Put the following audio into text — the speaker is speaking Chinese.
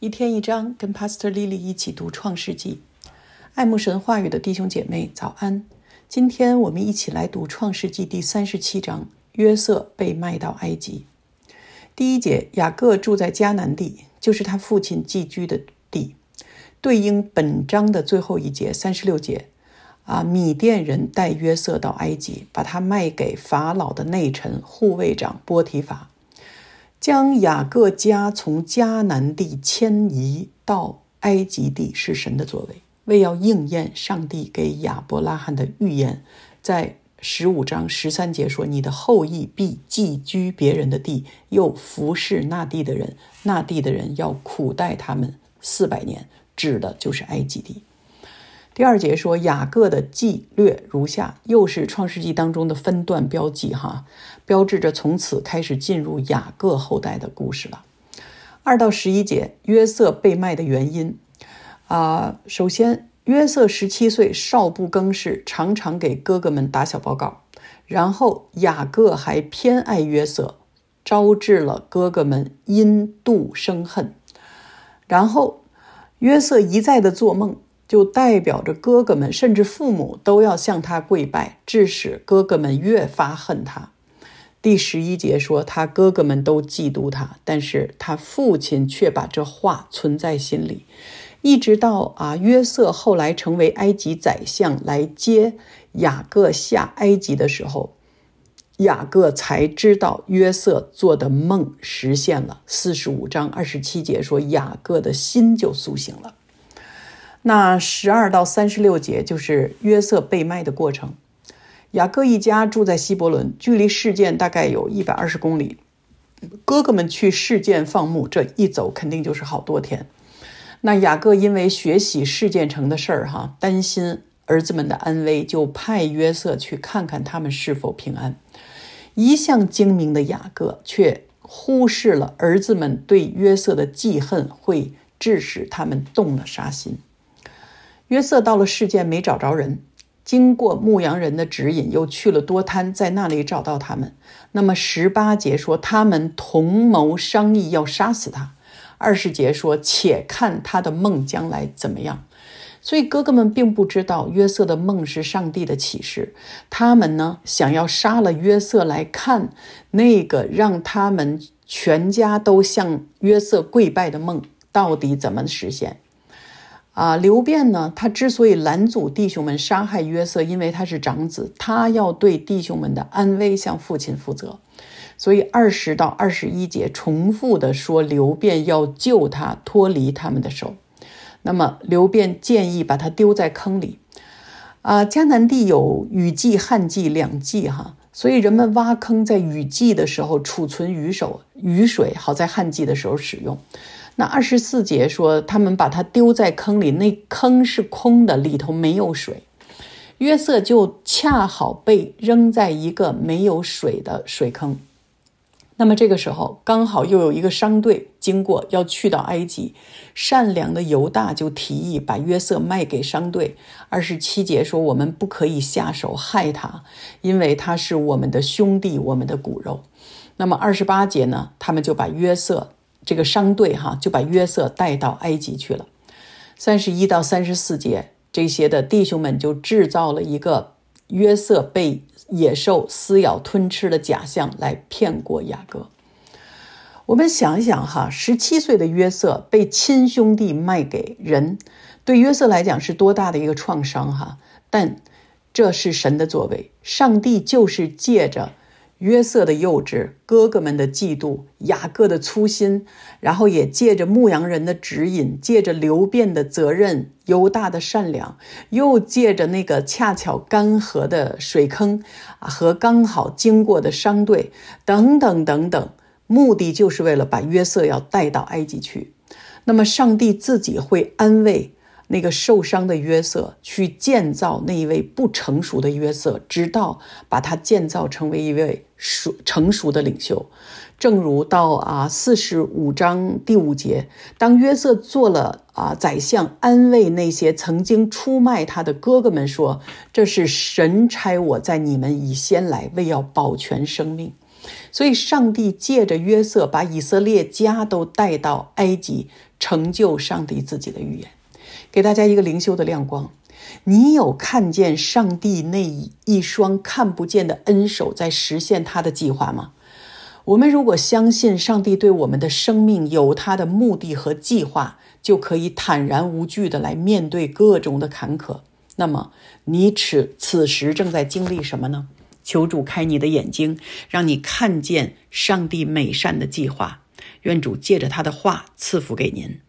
一天一章，跟 Pastor Lily 一起读《创世纪》。爱慕神话语的弟兄姐妹早安。今天我们一起来读《创世纪》第三十七章，约瑟被卖到埃及。第一节，雅各住在迦南地，就是他父亲寄居的地，对应本章的最后一节三十六节。啊，米甸人带约瑟到埃及，把他卖给法老的内臣护卫长波提法。将雅各家从迦南地迁移到埃及地是神的作为，为要应验上帝给亚伯拉罕的预言，在十五章十三节说：“你的后裔必寄居别人的地，又服侍那地的人，那地的人要苦待他们四百年。”指的就是埃及地。第二节说雅各的记略如下，又是创世纪当中的分段标记哈，标志着从此开始进入雅各后代的故事了。二到十一节，约瑟被卖的原因啊，首先约瑟十七岁，少不更事，常常给哥哥们打小报告。然后雅各还偏爱约瑟，招致了哥哥们因妒生恨。然后约瑟一再的做梦。就代表着哥哥们，甚至父母都要向他跪拜，致使哥哥们越发恨他。第十一节说，他哥哥们都嫉妒他，但是他父亲却把这话存在心里，一直到啊约瑟后来成为埃及宰相，来接雅各下埃及的时候，雅各才知道约瑟做的梦实现了。四十五章二十七节说，雅各的心就苏醒了。那十二到三十六节就是约瑟被卖的过程。雅各一家住在希伯伦，距离事件大概有一百二十公里。哥哥们去事件放牧，这一走肯定就是好多天。那雅各因为学习事件城的事儿哈，担心儿子们的安危，就派约瑟去看看他们是否平安。一向精明的雅各却忽视了儿子们对约瑟的记恨，会致使他们动了杀心。约瑟到了世界没找着人，经过牧羊人的指引，又去了多滩，在那里找到他们。那么十八节说他们同谋商议要杀死他，二十节说且看他的梦将来怎么样。所以哥哥们并不知道约瑟的梦是上帝的启示，他们呢想要杀了约瑟来看那个让他们全家都向约瑟跪拜的梦到底怎么实现。啊，刘辩呢？他之所以拦阻弟兄们杀害约瑟，因为他是长子，他要对弟兄们的安危向父亲负责。所以二十到二十一节重复的说，刘辩要救他脱离他们的手。那么，刘辩建议把他丢在坑里。啊，迦南地有雨季、旱季两季哈，所以人们挖坑在雨季的时候储存雨水，雨水好在旱季的时候使用。那二十四节说，他们把他丢在坑里，那坑是空的，里头没有水。约瑟就恰好被扔在一个没有水的水坑。那么这个时候，刚好又有一个商队经过，要去到埃及。善良的犹大就提议把约瑟卖给商队。二十七节说，我们不可以下手害他，因为他是我们的兄弟，我们的骨肉。那么二十八节呢，他们就把约瑟。这个商队哈就把约瑟带到埃及去了。三十一到三十四节，这些的弟兄们就制造了一个约瑟被野兽撕咬吞吃的假象，来骗过雅各。我们想一想哈，十七岁的约瑟被亲兄弟卖给人，对约瑟来讲是多大的一个创伤哈？但这是神的作为，上帝就是借着。约瑟的幼稚，哥哥们的嫉妒，雅各的粗心，然后也借着牧羊人的指引，借着流变的责任，犹大的善良，又借着那个恰巧干涸的水坑和刚好经过的商队等等等等，目的就是为了把约瑟要带到埃及去。那么，上帝自己会安慰。那个受伤的约瑟去建造那一位不成熟的约瑟，直到把他建造成为一位熟成熟的领袖。正如到啊四十五章第五节，当约瑟做了啊宰相，安慰那些曾经出卖他的哥哥们说：“这是神差我在你们以先来，为要保全生命。”所以，上帝借着约瑟把以色列家都带到埃及，成就上帝自己的预言。给大家一个灵修的亮光，你有看见上帝那一双看不见的恩手在实现他的计划吗？我们如果相信上帝对我们的生命有他的目的和计划，就可以坦然无惧的来面对各种的坎坷。那么，你此此时正在经历什么呢？求主开你的眼睛，让你看见上帝美善的计划。愿主借着他的话赐福给您。